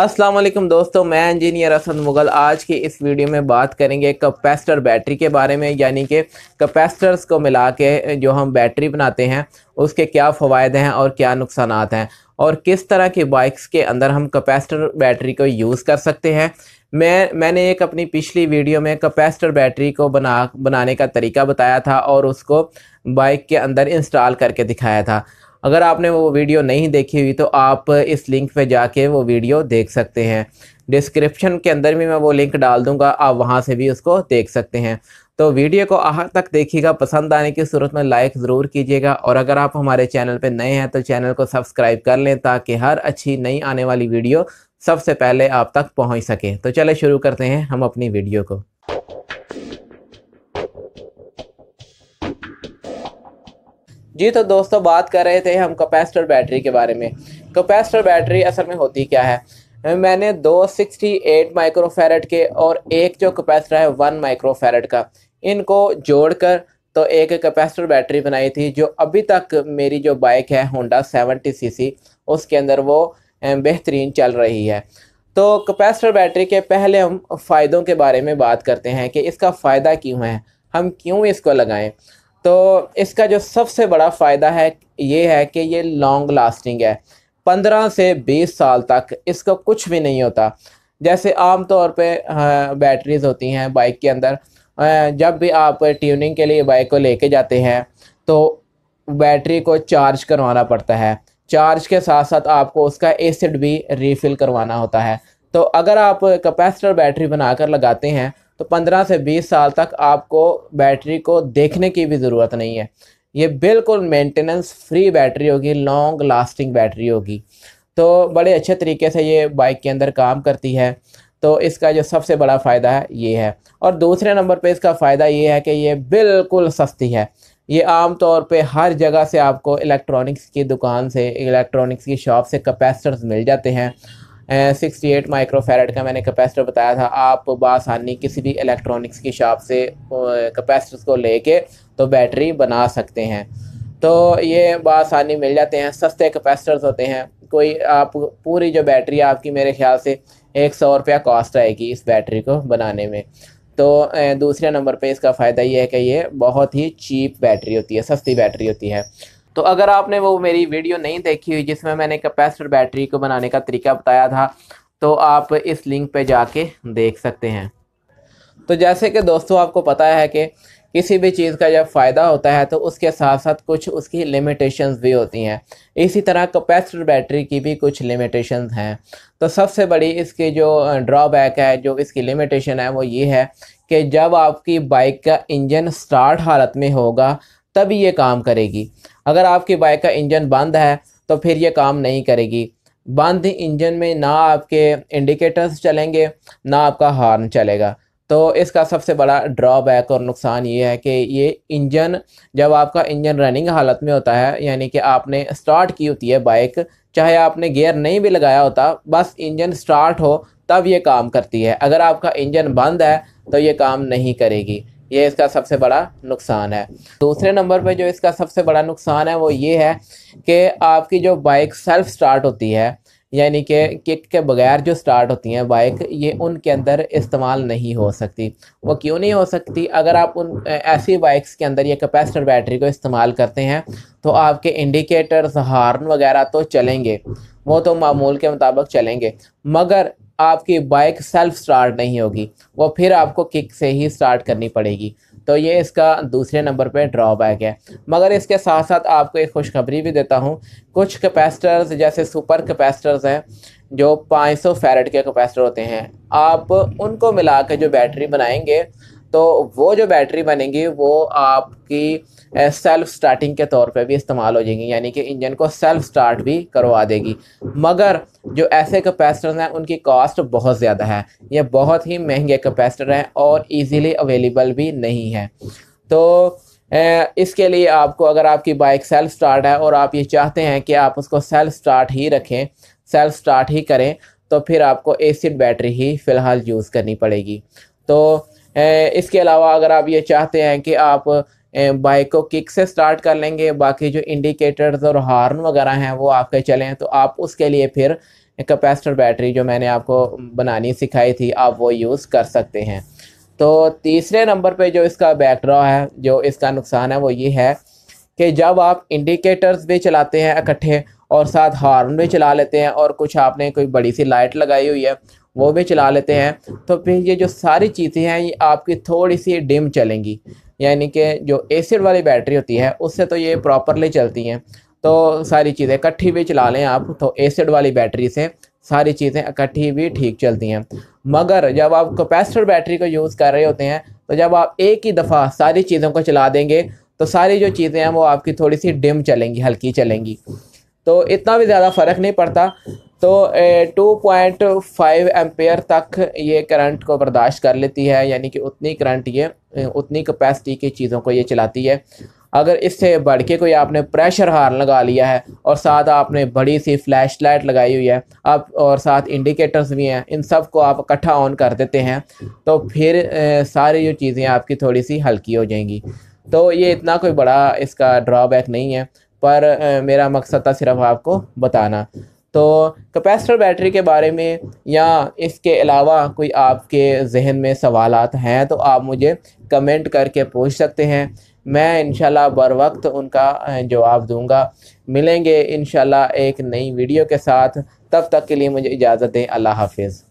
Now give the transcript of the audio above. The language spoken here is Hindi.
अस्सलाम वालेकुम दोस्तों मैं इंजीनियर असद मुगल आज की इस वीडियो में बात करेंगे कैपेसिटर बैटरी के बारे में यानी कि कैपेसिटर्स को मिला के जो हम बैटरी बनाते हैं उसके क्या फ़वाद हैं और क्या नुकसान हैं और किस तरह की बाइक्स के अंदर हम कैपेसिटर बैटरी को यूज़ कर सकते हैं मैं मैंने एक अपनी पिछली वीडियो में कैपेसिटर बैटरी को बना बनाने का तरीका बताया था और उसको बाइक के अंदर इंस्टॉल करके दिखाया था अगर आपने वो वीडियो नहीं देखी हुई तो आप इस लिंक पे जाके वो वीडियो देख सकते हैं डिस्क्रिप्शन के अंदर भी मैं वो लिंक डाल दूंगा आप वहाँ से भी उसको देख सकते हैं तो वीडियो को आखिर तक देखिएगा पसंद आने की सूरत में लाइक ज़रूर कीजिएगा और अगर आप हमारे चैनल पर नए हैं तो चैनल को सब्सक्राइब कर लें ताकि हर अच्छी नई आने वाली वीडियो सबसे पहले आप तक पहुँच सके तो चले शुरू करते हैं हम अपनी वीडियो को जी तो दोस्तों बात कर रहे थे हम कैपेसिटर बैटरी के बारे में कैपेसिटर बैटरी असल में होती क्या है मैंने दो सिक्सटी एट माइक्रोफेरेट के और एक जो कैपेसिटर है वन माइक्रोफेरेट का इनको जोड़कर तो एक कैपेसिटर बैटरी बनाई थी जो अभी तक मेरी जो बाइक है होंडा सी सी उसके अंदर वो बेहतरीन चल रही है तो कैपेसिटर बैटरी के पहले हम फ़ायदों के बारे में बात करते हैं कि इसका फ़ायदा क्यों है हम क्यों इसको लगाएं तो इसका जो सबसे बड़ा फ़ायदा है ये है कि ये लॉन्ग लास्टिंग है पंद्रह से बीस साल तक इसको कुछ भी नहीं होता जैसे आम तौर पे बैटरीज हाँ, होती हैं बाइक के अंदर जब भी आप ट्यूनिंग के लिए बाइक को लेके जाते हैं तो बैटरी को चार्ज करवाना पड़ता है चार्ज के साथ साथ आपको उसका एसिड भी रिफ़िल करवाना होता है तो अगर आप कैपेसिटर बैटरी बनाकर लगाते हैं तो 15 से 20 साल तक आपको बैटरी को देखने की भी ज़रूरत नहीं है ये बिल्कुल मेंटेनेंस फ्री बैटरी होगी लॉन्ग लास्टिंग बैटरी होगी तो बड़े अच्छे तरीके से ये बाइक के अंदर काम करती है तो इसका जो सबसे बड़ा फ़ायदा है ये है और दूसरे नंबर पे इसका फ़ायदा ये है कि ये बिल्कुल सस्ती है ये आम तौर पे हर जगह से आपको इलेक्ट्रॉनिक्स की दुकान से इलेक्ट्रॉनिक्स की शॉप से कैपेसिटर्स मिल जाते हैं सिक्सटी एट माइक्रोफेरेट का मैंने कैपेसिटर बताया था आप बासानी किसी भी इलेक्ट्रॉनिक्स की शॉप से कैपेसिटर्स को लेके तो बैटरी बना सकते हैं तो ये बासानी मिल जाते हैं सस्ते कैपेसिटर्स होते हैं कोई आप पूरी जो बैटरी आपकी मेरे ख्याल से एक सौ रुपया कॉस्ट आएगी इस बैटरी को बनाने में तो दूसरे नंबर पे इसका फ़ायदा ये है कि ये बहुत ही चीप बैटरी होती है सस्ती बैटरी होती है तो अगर आपने वो मेरी वीडियो नहीं देखी हुई जिसमें मैंने कैपेसिटर बैटरी को बनाने का तरीका बताया था तो आप इस लिंक पे जाके देख सकते हैं तो जैसे कि दोस्तों आपको पता है कि किसी भी चीज़ का जब फ़ायदा होता है तो उसके साथ साथ कुछ उसकी लिमिटेशंस भी होती हैं इसी तरह कैपेसिटर बैटरी की भी कुछ लिमिटेशंस हैं तो सबसे बड़ी इसकी जो ड्रॉबैक है जो इसकी लिमिटेशन है वो ये है कि जब आपकी बाइक का इंजन स्टार्ट हालत में होगा तभी ये काम करेगी अगर आपकी बाइक का इंजन बंद है तो फिर ये काम नहीं करेगी बंद इंजन में ना आपके इंडिकेटर्स चलेंगे ना आपका हॉर्न चलेगा तो इसका सबसे बड़ा ड्रॉबैक और नुकसान ये है कि ये इंजन जब आपका इंजन रनिंग हालत में होता है यानी कि आपने स्टार्ट की होती है बाइक चाहे आपने गियर नहीं भी लगाया होता बस इंजन स्टार्ट हो तब ये काम करती है अगर आपका इंजन बंद है तो ये काम नहीं करेगी ये इसका सबसे बड़ा नुकसान है दूसरे नंबर पे जो इसका सबसे बड़ा नुकसान है वो ये है कि आपकी जो बाइक सेल्फ स्टार्ट होती है यानी कि किक के बगैर जो स्टार्ट होती हैं बाइक ये उनके अंदर इस्तेमाल नहीं हो सकती वो क्यों नहीं हो सकती अगर आप उन ऐसी बाइक्स के अंदर ये कैपेसिटर बैटरी को इस्तेमाल करते हैं तो आपके इंडिकेटर्स हॉर्न वगैरह तो चलेंगे वो तो मामूल के मुताबिक चलेंगे मगर आपकी बाइक सेल्फ स्टार्ट नहीं होगी वो फिर आपको किक से ही स्टार्ट करनी पड़ेगी तो ये इसका दूसरे नंबर पे ड्रॉबैक है मगर इसके साथ साथ आपको एक खुशखबरी भी देता हूँ कुछ कैपेसिटर्स जैसे सुपर कैपेसिटर्स हैं जो 500 सौ के कैपेसिटर होते हैं आप उनको मिला के जो बैटरी बनाएंगे तो वो जो बैटरी बनेगी वो आपकी सेल्फ स्टार्टिंग के तौर पे भी इस्तेमाल हो जाएगी यानी कि इंजन को सेल्फ स्टार्ट भी करवा देगी मगर जो ऐसे कैपेसिटर हैं उनकी कॉस्ट बहुत ज़्यादा है ये बहुत ही महंगे कैपेसिटर हैं और इजीली अवेलेबल भी नहीं है तो इसके लिए आपको अगर आपकी बाइक सेल्फ स्टार्ट है और आप ये चाहते हैं कि आप उसको सेल्फ स्टार्ट ही रखें सेल्फ स्टार्ट ही करें तो फिर आपको एसिड बैटरी ही फ़िलहाल यूज़ करनी पड़ेगी तो इसके अलावा अगर आप ये चाहते हैं कि आप बाइक को किक से स्टार्ट कर लेंगे बाकी जो इंडिकेटर्स और हॉर्न वगैरह हैं वो आपके चलें तो आप उसके लिए फिर कैपेसिटर बैटरी जो मैंने आपको बनानी सिखाई थी आप वो यूज़ कर सकते हैं तो तीसरे नंबर पे जो इसका बैकड्रॉ है जो इसका नुकसान है वो ये है कि जब आप इंडिकेटर्स भी चलाते हैं इकट्ठे और साथ हार्न भी चला लेते हैं और कुछ आपने कोई बड़ी सी लाइट लगाई हुई है वो भी चला लेते हैं तो फिर ये जो सारी चीज़ें हैं ये आपकी थोड़ी सी डिम चलेंगी यानी कि जो एसिड वाली बैटरी होती है उससे तो ये प्रॉपरली चलती हैं तो सारी चीज़ें इकट्ठी भी चला लें आप तो एसिड वाली बैटरी से सारी चीज़ें इकट्ठी भी ठीक चलती हैं मगर जब आप कैपेसिटर बैटरी को यूज़ कर रहे होते हैं तो जब आप एक ही दफ़ा सारी चीज़ों को चला देंगे तो सारी जो चीज़ें हैं वो आपकी थोड़ी सी डिम चलेंगी हल्की चलेंगी तो इतना भी ज़्यादा फ़र्क नहीं पड़ता तो टू पॉइंट फाइव एम्पेयर तक ये करंट को बर्दाश्त कर लेती है यानी कि उतनी करंट ये उतनी कैपेसिटी की चीज़ों को ये चलाती है अगर इससे बढ़ के कोई आपने प्रेशर हार लगा लिया है और साथ आपने बड़ी सी फ्लैश लाइट लगाई हुई है आप और साथ इंडिकेटर्स भी हैं इन सब को आप इकट्ठा ऑन कर देते हैं तो फिर ए, सारी जो चीज़ें आपकी थोड़ी सी हल्की हो जाएंगी तो ये इतना कोई बड़ा इसका ड्रॉबैक नहीं है पर ए, मेरा मकसद था सिर्फ आपको बताना तो कैपेसिटर बैटरी के बारे में या इसके अलावा कोई आपके जहन में सवाल हैं तो आप मुझे कमेंट करके पूछ सकते हैं मैं इनशाला बर वक्त उनका जवाब दूंगा मिलेंगे इनशाला एक नई वीडियो के साथ तब तक के लिए मुझे इजाज़त दें अल्लाह हाफिज़